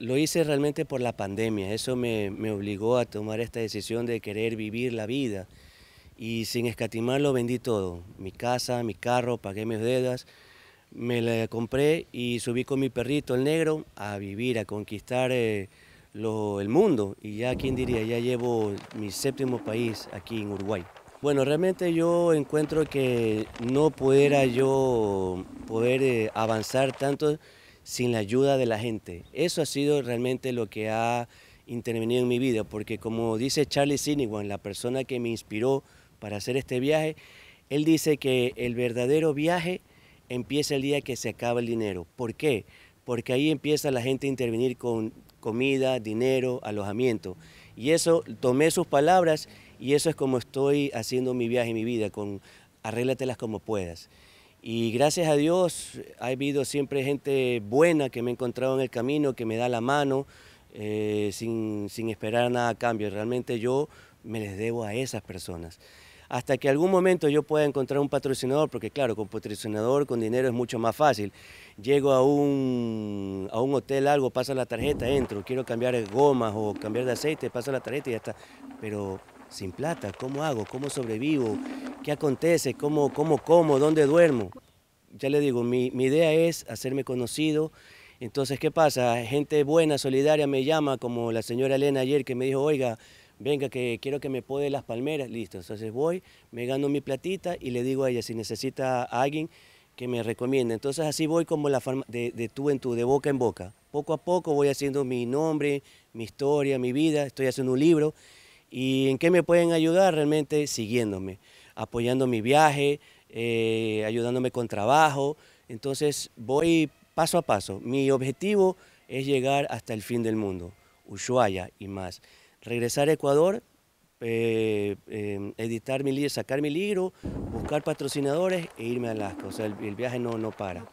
Lo hice realmente por la pandemia, eso me, obligó a tomar esta decisión de querer vivir la vida y sin escatimarlo vendí todo, mi casa, mi carro, pagué mis deudas, me la compré y subí con mi perrito el negro a vivir, a conquistar eh, el mundo y ya, ¿quién diría? Ya llevo mi séptimo país aquí en Uruguay. Bueno, realmente yo encuentro que no pudiera yo poder eh, avanzar tanto sin la ayuda de la gente. Eso ha sido realmente lo que ha intervenido en mi vida, porque como dice Charlie Siniwan, la persona que me inspiró para hacer este viaje, él dice que el verdadero viaje empieza el día que se acaba el dinero. ¿Por qué? Porque ahí empieza la gente a intervenir con comida, dinero, alojamiento. Y eso, tomé sus palabras y eso es como estoy haciendo mi viaje, mi vida, con arréglatelas como puedas. Y gracias a Dios ha habido siempre gente buena que me ha encontrado en el camino, que me da la mano eh, sin, esperar nada a cambio. Realmente yo me les debo a esas personas. Hasta que algún momento yo pueda encontrar un patrocinador, porque claro, con patrocinador, con dinero es mucho más fácil. Llego a un, a un hotel, algo, pasa la tarjeta, entro, quiero cambiar gomas o cambiar de aceite, paso la tarjeta y ya está. Pero sin plata, ¿cómo hago? ¿Cómo sobrevivo? qué acontece, cómo, cómo como, dónde duermo. Ya le digo, mi, idea es hacerme conocido. Entonces, ¿qué pasa? Gente buena, solidaria me llama, como la señora Elena ayer que me dijo, oiga, venga, que quiero que me pode las palmeras, listo. Entonces voy, me gano mi platita y le digo a ella si necesita a alguien que me recomiende. Entonces así voy como la forma de, de, tú en tú, de boca en boca. Poco a poco voy haciendo mi nombre, mi historia, mi vida, estoy haciendo un libro ¿Y en qué me pueden ayudar? Realmente siguiéndome, apoyando mi viaje, eh, ayudándome con trabajo. Entonces voy paso a paso. Mi objetivo es llegar hasta el fin del mundo, Ushuaia y más. Regresar a Ecuador, eh, em, editar mi libro, sacar mi libro, buscar patrocinadores e irme a Alaska. O sea, el, viaje no, No para.